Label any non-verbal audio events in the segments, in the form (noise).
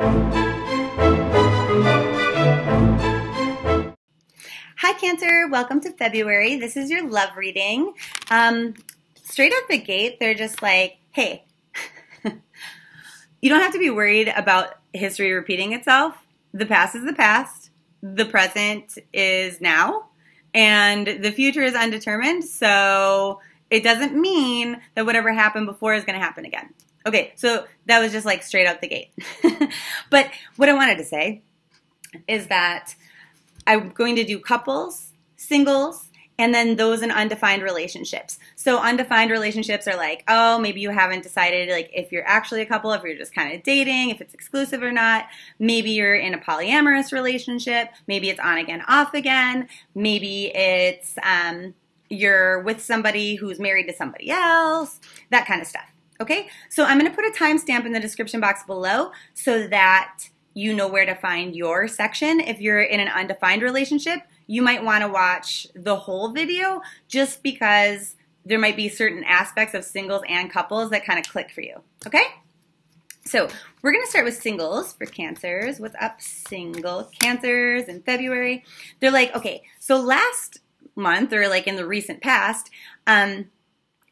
Hi, Cancer. Welcome to February. This is your love reading. Um, straight out the gate, they're just like, hey, (laughs) you don't have to be worried about history repeating itself. The past is the past, the present is now, and the future is undetermined. So it doesn't mean that whatever happened before is going to happen again. Okay, so that was just like straight out the gate. (laughs) but what I wanted to say is that I'm going to do couples, singles, and then those in undefined relationships. So undefined relationships are like, oh, maybe you haven't decided like if you're actually a couple, if you're just kind of dating, if it's exclusive or not. Maybe you're in a polyamorous relationship. Maybe it's on again, off again. Maybe it's um, you're with somebody who's married to somebody else. That kind of stuff. Okay, so I'm gonna put a timestamp in the description box below so that you know where to find your section. If you're in an undefined relationship, you might wanna watch the whole video just because there might be certain aspects of singles and couples that kind of click for you, okay? So we're going to start with singles for cancers. What's up, single cancers in February? They're like, okay, so last month or like in the recent past, um,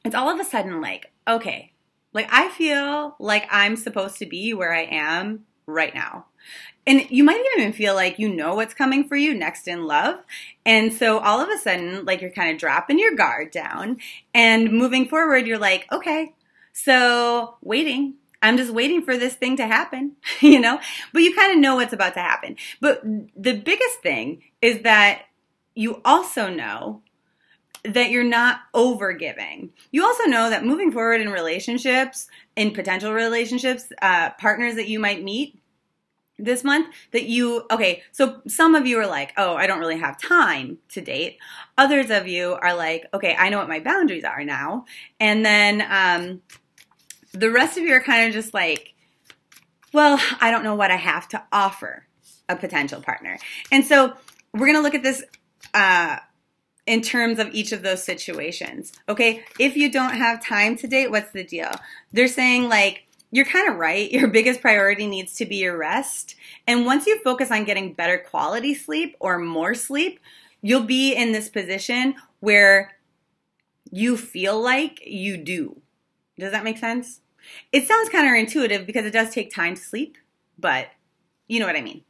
it's all of a sudden like, okay, like, I feel like I'm supposed to be where I am right now. And you might even feel like you know what's coming for you next in love. And so all of a sudden, like you're kind of dropping your guard down and moving forward, you're like, okay, so waiting. I'm just waiting for this thing to happen, (laughs) you know? But you kind of know what's about to happen. But the biggest thing is that you also know that you're not over giving. You also know that moving forward in relationships, in potential relationships, uh, partners that you might meet this month, that you, okay, so some of you are like, oh, I don't really have time to date. Others of you are like, okay, I know what my boundaries are now. And then um, the rest of you are kind of just like, well, I don't know what I have to offer a potential partner. And so we're going to look at this. Uh, in terms of each of those situations. Okay, if you don't have time to date, what's the deal? They're saying like, you're kind of right. Your biggest priority needs to be your rest. And once you focus on getting better quality sleep or more sleep, you'll be in this position where you feel like you do. Does that make sense? It sounds counterintuitive because it does take time to sleep, but you know what I mean.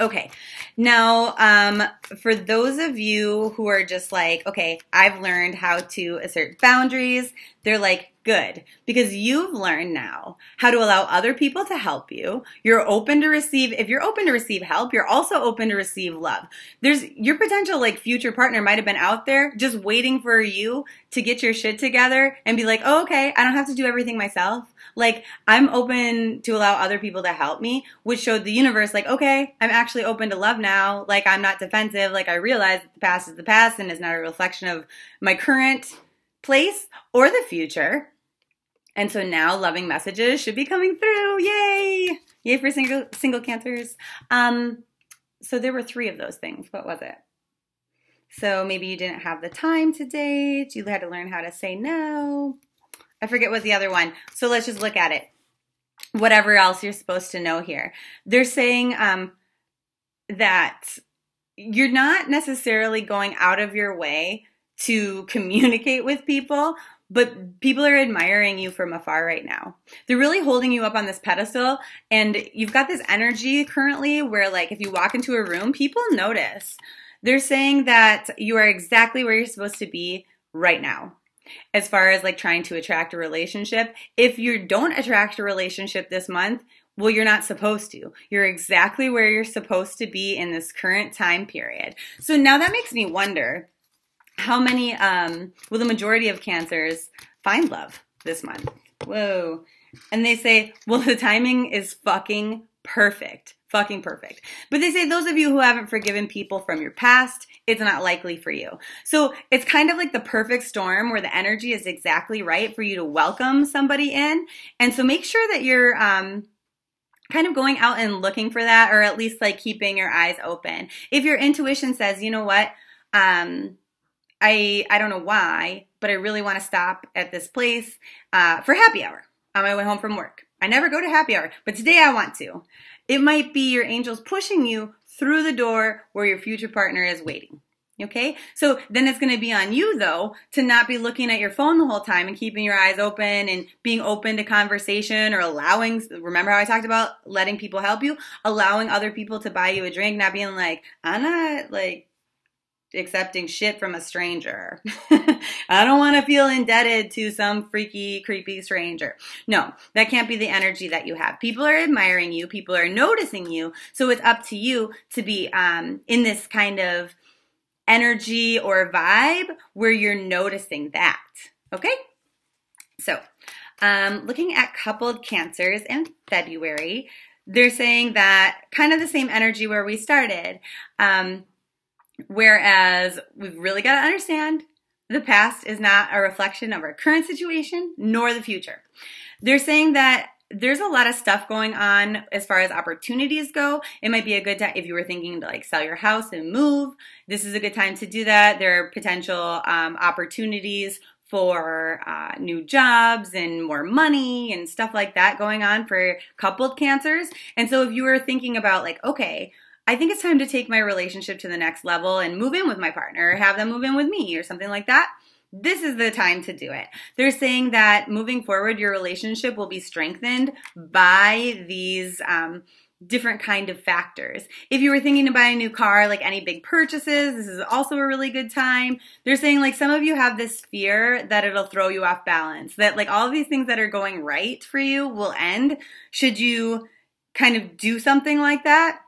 Okay. Now, um, for those of you who are just like, okay, I've learned how to assert boundaries, they're like, Good, because you've learned now how to allow other people to help you. You're open to receive, if you're open to receive help, you're also open to receive love. There's your potential like future partner might have been out there just waiting for you to get your shit together and be like, oh, okay, I don't have to do everything myself. Like, I'm open to allow other people to help me, which showed the universe, like, okay, I'm actually open to love now. Like, I'm not defensive. Like, I realize the past is the past and is not a reflection of my current place, or the future. And so now loving messages should be coming through. Yay! Yay for single single cancers. Um, so there were three of those things. What was it? So maybe you didn't have the time to date. You had to learn how to say no. I forget what the other one. So let's just look at it. Whatever else you're supposed to know here. They're saying um, that you're not necessarily going out of your way to communicate with people, but people are admiring you from afar right now. They're really holding you up on this pedestal, and you've got this energy currently where, like, if you walk into a room, people notice. They're saying that you are exactly where you're supposed to be right now. As far as like trying to attract a relationship, if you don't attract a relationship this month, well, you're not supposed to. You're exactly where you're supposed to be in this current time period. So now that makes me wonder how many um, will the majority of cancers find love this month? Whoa. And they say, well, the timing is fucking perfect. Fucking perfect. But they say those of you who haven't forgiven people from your past, it's not likely for you. So it's kind of like the perfect storm where the energy is exactly right for you to welcome somebody in. And so make sure that you're, um, kind of going out and looking for that or at least like keeping your eyes open. If your intuition says, you know what, um, I I don't know why, but I really want to stop at this place uh, for happy hour on my way home from work. I never go to happy hour, but today I want to. It might be your angels pushing you through the door where your future partner is waiting. Okay? So then it's going to be on you, though, to not be looking at your phone the whole time and keeping your eyes open and being open to conversation or allowing, remember how I talked about letting people help you? Allowing other people to buy you a drink, not being like, I'm not like, accepting shit from a stranger. (laughs) I don't want to feel indebted to some freaky, creepy stranger. No, that can't be the energy that you have. People are admiring you, people are noticing you. So it's up to you to be um, in this kind of energy or vibe where you're noticing that. Okay? So, um, looking at coupled cancers in February, they're saying that kind of the same energy where we started. Um, Whereas we've really got to understand the past is not a reflection of our current situation nor the future. They're saying that there's a lot of stuff going on as far as opportunities go. It might be a good time if you were thinking to like sell your house and move. This is a good time to do that. There are potential um, opportunities for uh, new jobs and more money and stuff like that going on for coupled cancers. And so if you were thinking about like, okay, I think it's time to take my relationship to the next level and move in with my partner or have them move in with me or something like that. This is the time to do it. They're saying that moving forward, your relationship will be strengthened by these. Um, different kind of factors. If you were thinking to buy a new car, like any big purchases, this is also a really good time. They're saying like some of you have this fear that it'll throw you off balance, that like all these things that are going right for you will end should you kind of do something like that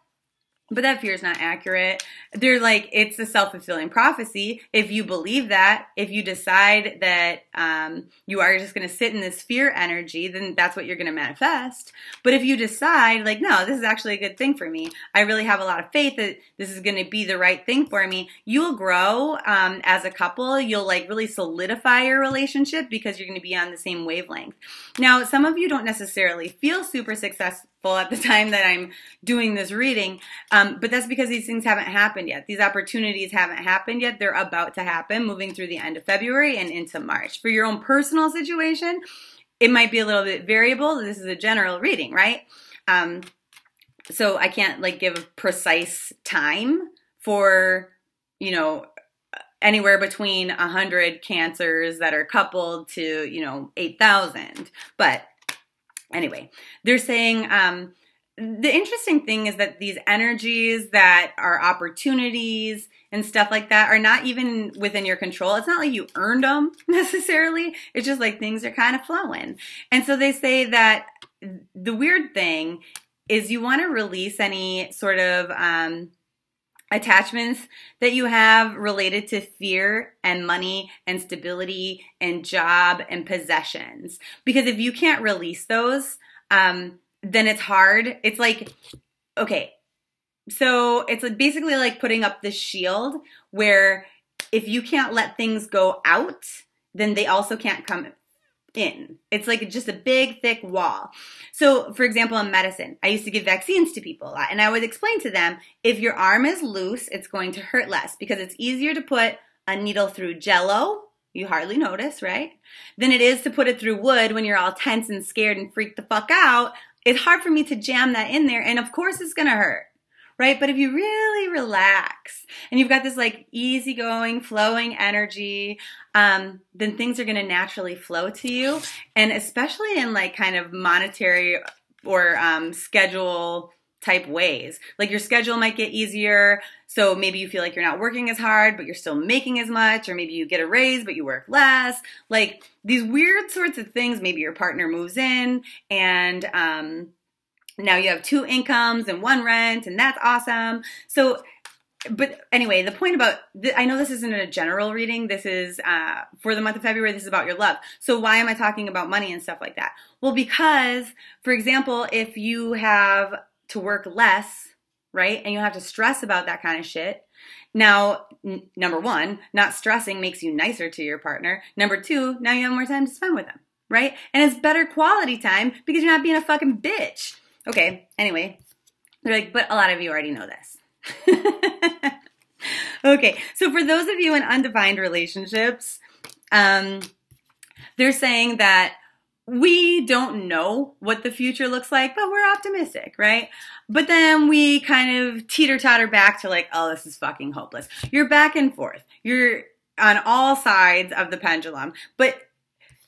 but that fear is not accurate. They're like, it's a self fulfilling prophecy. If you believe that, if you decide that um, you are just going to sit in this fear energy, then that's what you're going to manifest. But if you decide, like, no, this is actually a good thing for me, I really have a lot of faith that this is going to be the right thing for me, you will grow um, as a couple. You'll like really solidify your relationship because you're going to be on the same wavelength. Now, some of you don't necessarily feel super success at the time that I'm doing this reading. Um, but that's because these things haven't happened yet. These opportunities haven't happened yet. They're about to happen moving through the end of February and into March. For your own personal situation, it might be a little bit variable. This is a general reading, right? Um, so I can't like give a precise time for, you know, anywhere between 100 cancers that are coupled to, you know, 8,000. But Anyway, they're saying um, the interesting thing is that these energies that are opportunities and stuff like that are not even within your control. It's not like you earned them (laughs) necessarily. It's just like things are kind of flowing. And so they say that the weird thing is you want to release any sort of um, attachments that you have related to fear and money and stability and job and possessions. Because if you can't release those, um, then it's hard. It's like, okay, so it's basically like putting up the shield where if you can't let things go out, then they also can't come skin. It's like just a big, thick wall. So, for example, in medicine, I used to give vaccines to people a uh, lot, and I would explain to them if your arm is loose, it's going to hurt less because it's easier to put a needle through jello. You hardly notice, right? Than it is to put it through wood when you're all tense and scared and freaked the fuck out. It's hard for me to jam that in there, and of course, it's gonna hurt right? But if you really relax and you've got this like easygoing, flowing energy, um, then things are going to naturally flow to you. And especially in like kind of monetary or um, schedule type ways. Like your schedule might get easier. So maybe you feel like you're not working as hard, but you're still making as much, or maybe you get a raise, but you work less. Like these weird sorts of things. Maybe your partner moves in and, um, now you have two incomes and one rent, and that's awesome. So but anyway, the point about I know this isn't a general reading. This is uh, for the month of February. This is about your love. So why am I talking about money and stuff like that? Well, because for example, if you have to work less, right, and you have to stress about that kind of shit. Now, number one, not stressing makes you nicer to your partner. Number two, now you have more time to spend with them, right? And it's better quality time because you're not being a fucking bitch. Okay, anyway, they're like, but a lot of you already know this. (laughs) okay, so for those of you in undefined relationships, um, they're saying that we don't know what the future looks like, but we're optimistic, right? But then we kind of teeter totter back to like, oh, this is fucking hopeless. You're back and forth. You're on all sides of the pendulum. But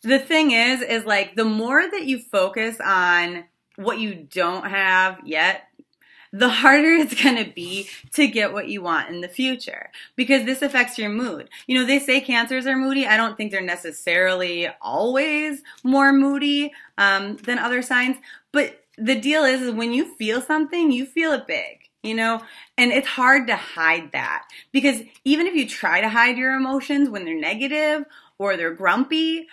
the thing is, is like the more that you focus on what you don't have yet, the harder it's going to be to get what you want in the future because this affects your mood. You know, they say cancers are moody. I don't think they're necessarily always more moody um, than other signs, but the deal is, is when you feel something, you feel it big. You know, and it's hard to hide that because even if you try to hide your emotions when they're negative or they're grumpy,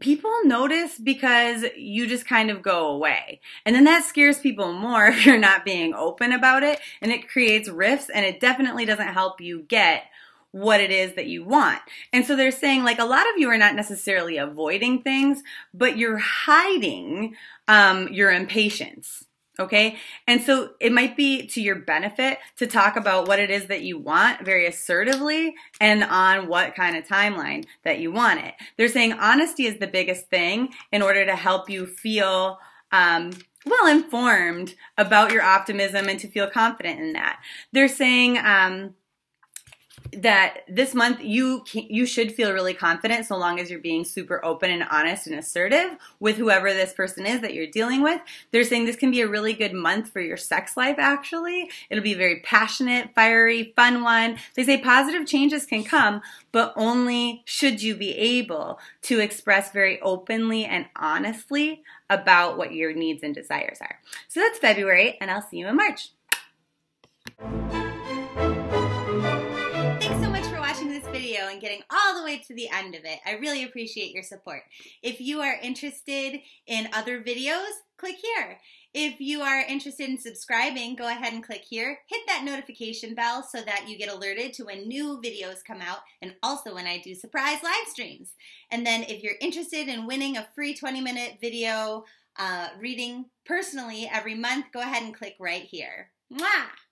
people notice because you just kind of go away. And then that scares people more (laughs) if you're not being open about it and it creates rifts and it definitely doesn't help you get what it is that you want. And so they're saying like a lot of you are not necessarily avoiding things, but you're hiding um, your impatience. Okay. And so it might be to your benefit to talk about what it is that you want very assertively and on what kind of timeline that you want it. They're saying honesty is the biggest thing in order to help you feel um, well informed about your optimism and to feel confident in that. They're saying, um, that this month you can, you should feel really confident so long as you're being super open and honest and assertive with whoever this person is that you're dealing with. They're saying this can be a really good month for your sex life actually. It'll be a very passionate, fiery, fun one. They say positive changes can come, but only should you be able to express very openly and honestly about what your needs and desires are. So that's February and I'll see you in March. video and getting all the way to the end of it. I really appreciate your support. If you are interested in other videos, click here. If you are interested in subscribing, go ahead and click here. Hit that notification bell so that you get alerted to when new videos come out and also when I do surprise live streams. And then if you're interested in winning a free 20 minute video uh, reading personally every month, go ahead and click right here. Mwah!